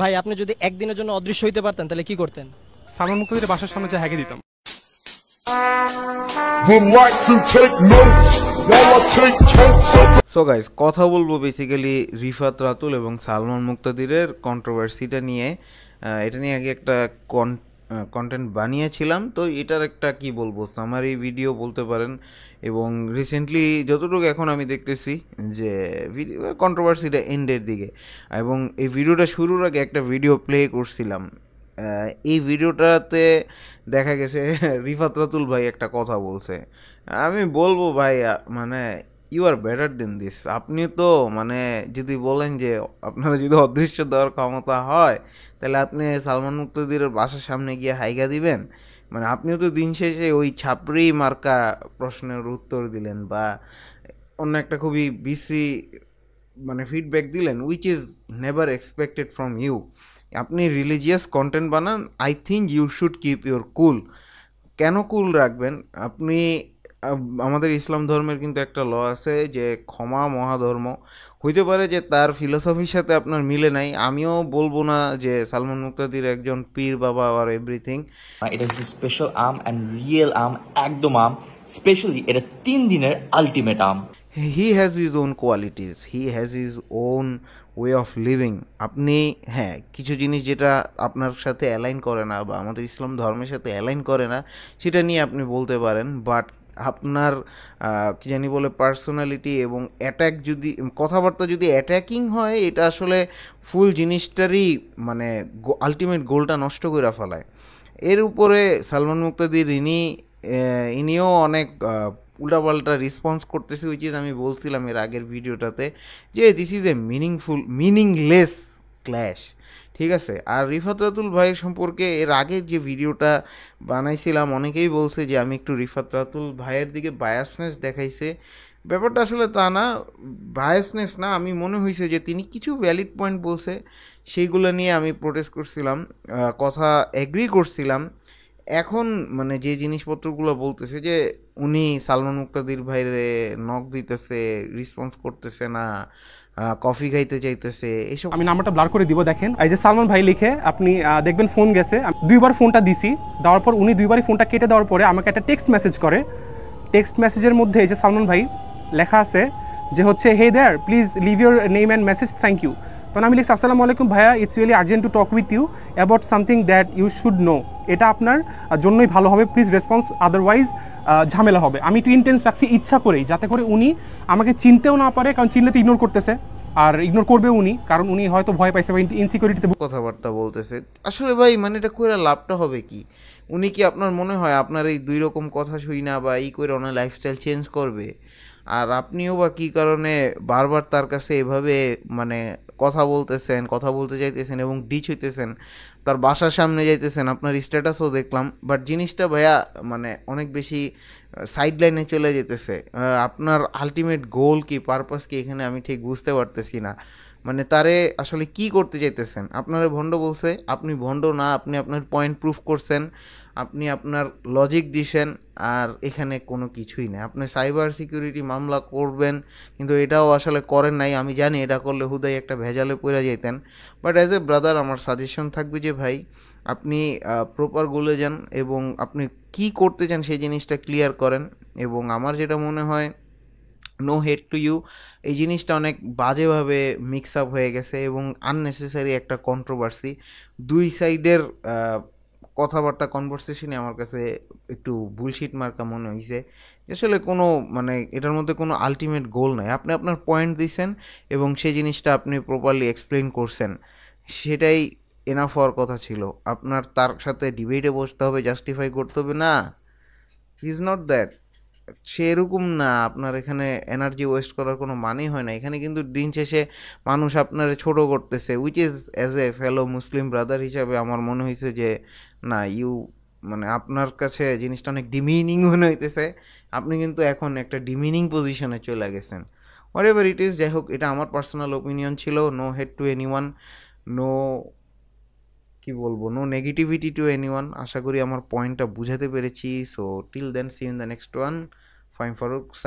ভাই আপনি যদি একদিনের জন্য অদৃশ্য হইতে পারতেন তাহলে কি করতেন সালমান মুক্তির বাসার সামনে যে হ্যাগে দিতাম সো গাইজ কথা বলবো বেসিক্যালি রিফাত রাতুল এবং সালমান মুক্তাদিরের কন্ট্রোভার্সিটা নিয়ে এটা নিয়ে আগে একটা কন্ট কন্টেন্ট বানিয়েছিলাম তো এটার একটা কি বলবো সামারি ভিডিও বলতে পারেন এবং রিসেন্টলি যতটুকু এখন আমি দেখতেছি যে ভিডিও কন্ট্রোভার্সিটা এন্ডের দিকে এবং এই ভিডিওটা শুরুর আগে একটা ভিডিও প্লে করছিলাম এই ভিডিওটাতে দেখা গেছে রিফাত রাতুল ভাই একটা কথা বলছে আমি বলবো ভাই মানে you are better than this আপনি তো মানে যদি বলেন যে আপনারা যদি অদৃশ্য দেওয়ার ক্ষমতা হয় তাহলে আপনি সালমান মুক্তদির বাসার সামনে গিয়ে হাইগা দিবেন মানে আপনিও তো দিন শেষে ওই ছাপড়ি মার্কা প্রশ্নের উত্তর দিলেন বা অন্য একটা খুবই বিসি মানে ফিডব্যাক দিলেন which is never expected from you আপনি রিলিজিয়াস কন্টেন্ট বানান I think you should keep your cool কেন কুল রাখবেন আপনি আমাদের ইসলাম ধর্মের কিন্তু একটা ল আছে যে ক্ষমা মহাধর্ম হইতে পারে যে তার ফিলোসফির সাথে আপনার মিলে নাই আমিও বলবো না যে সালমান মুক্তাদির একজন পীর বাবা আর এভরিথিং এটা হচ্ছে special um and real um একদম আম স্পেশালি এটা তিন দিনের ultimate um he has his own qualities he has his own way of living আপনি হ্যাঁ কিছু জিনিস যেটা আপনার সাথে অ্যালাইন করে না বা আমাদের ইসলাম ধর্মের সাথে অ্যালাইন করে না সেটা নিয়ে আপনি বলতে পারেন বাট আপনার কী জানি বলে পার্সোনালিটি এবং অ্যাট্যাক যদি কথাবার্তা যদি অ্যাট্যাকিং হয় এটা আসলে ফুল জিনিসটারই মানে আলটিমেট গোলটা নষ্ট করে ফেলায় এর উপরে সালমান মুক্তাদির ইনি ইনিও অনেক উল্টাপাল্টা রেসপন্স করতেছে উইচ ইজ আমি বলছিলাম এর আগের ভিডিওটাতে যে this is a meaningful meaningless clash ঠিক আছে আর রিফাত রাতুল ভাইয়ের সম্পর্কে এর আগের যে ভিডিওটা বানাইছিলাম অনেকেই বলছে যে আমি একটু রিফাত রাতুল ভাইয়ের দিকে বায়াসনেস দেখাইছে ব্যাপারটা আসলে তা না বায়াসনেস না আমি মনে হয়েছে যে তিনি কিছু ভ্যালিড পয়েন্ট বলছে সেইগুলো নিয়ে আমি প্রোটেস্ট করছিলাম কথা অ্যাগ্রি করছিলাম এখন মানে যে জিনিসপত্রগুলো বলতেছে যে উনি সালমান মুক্তাদির ভাইরে নখ দিতেছে রিসপন্স করতেছে না কফি খাইতে চাইতেছে এইসব আমি নাম্বারটা ব্লার করে দিব দেখেন এই যে সালমান ভাই লিখে আপনি দেখবেন ফোন গেছে দুইবার ফোনটা দিছি দেওয়ার পর উনি দুইবারই ফোনটা কেটে দেওয়ার পরে আমাকে একটা টেক্সট মেসেজ করে টেক্সট মেসেজের মধ্যে এই যে সালমান ভাই লেখা আছে যে হচ্ছে hey there please leave your name and message thank you তখন আমি লিখছি আসসালামু আলাইকুম ভাইয়া it's really urgent to talk with you about something that you should know এটা আপনার জন্যই ভালো হবে প্লিজ রেসপন্স আদারওয়াইজ ঝামেলা হবে আমি একটু ইন্টেন্স রাখছি ইচ্ছা করেই যাতে করে উনি আমাকে চিনতেও না পারে কারণ চিনলে তো ইগনোর করতেছে আর ইগনোর করবে উনি কারণ উনি হয়তো ভয় পাইছে বা ইনসিকিউরিটিতে কথাবার্তা বলতেছে আসলে ভাই মানে এটা করে লাভটা হবে কি উনি কি আপনার মনে হয় আপনার এই দুই রকম কথা শুই না বা এই করে ওনার লাইফস্টাইল চেঞ্জ করবে আর আপনিও বা কী কারণে বারবার তার কাছে এভাবে মানে কথা বলতেছেন কথা বলতে যাইতেছেন এবং ডিচ হইতেছেন তার বাসার সামনে যাইতেছেন আপনার স্ট্যাটাসও দেখলাম বাট জিনিসটা ভাইয়া মানে অনেক বেশি সাইড লাইনে চলে যেতেছে আপনার আলটিমেট গোল কি পারপাস কি এখানে আমি ঠিক বুঝতে পারতেছি না মানে তারে আসলে কি করতে চাইতেছেন আপনার ভণ্ড বলছে আপনি ভণ্ড না আপনি আপনার পয়েন্ট প্রুফ করছেন আপনি আপনার লজিক দিছেন আর এখানে কোনো কিছুই নেই আপনি সাইবার সিকিউরিটি মামলা করবেন কিন্তু এটাও আসলে করেন নাই আমি জানি এটা করলে হুদাই একটা ভেজালে পড়ে যেতেন বাট অ্যাজ এ ব্রাদার আমার সাজেশন থাকবে যে ভাই আপনি প্রপার গোলে যান এবং আপনি কি করতে চান সেই জিনিসটা ক্লিয়ার করেন এবং আমার যেটা মনে হয় নো হেড টু ইউ এই জিনিসটা অনেক বাজেভাবে মিক্স আপ হয়ে গেছে এবং আননেসেসারি একটা কন্ট্রোভার্সি দুই সাইডের কথাবার্তা কনভারসেশনে আমার কাছে একটু বুলশিট মার্কা মনে হয়েছে আসলে কোনো মানে এটার মধ্যে কোনো আলটিমেট গোল নাই আপনি আপনার পয়েন্ট দিয়েছেন এবং সেই জিনিসটা আপনি প্রপারলি এক্সপ্লেন করছেন সেটাই এনাফ হওয়ার কথা ছিল আপনার তার সাথে ডিবেটে বসতে হবে জাস্টিফাই করতে হবে না ইজ নট দ্যাট সেরকম না আপনার এখানে এনার্জি ওয়েস্ট করার কোনো মানেই হয় না এখানে কিন্তু দিন শেষে মানুষ আপনার ছোট করতেছে which is as a fellow Muslim brother হিসাবে আমার মনে হয়েছে যে না ইউ মানে আপনার কাছে জিনিসটা অনেক ডিমিনিং মনে হইতেছে আপনি কিন্তু এখন একটা ডিমিনিং পজিশনে চলে গেছেন হোয়াট এভার ইট ইজ যাই হোক এটা আমার পার্সোনাল ওপিনিয়ন ছিল no hate to anyone no কি বলবো no negativity to anyone আশা করি আমার পয়েন্টটা বুঝাতে পেরেছি so till then see in the next one fine for sign.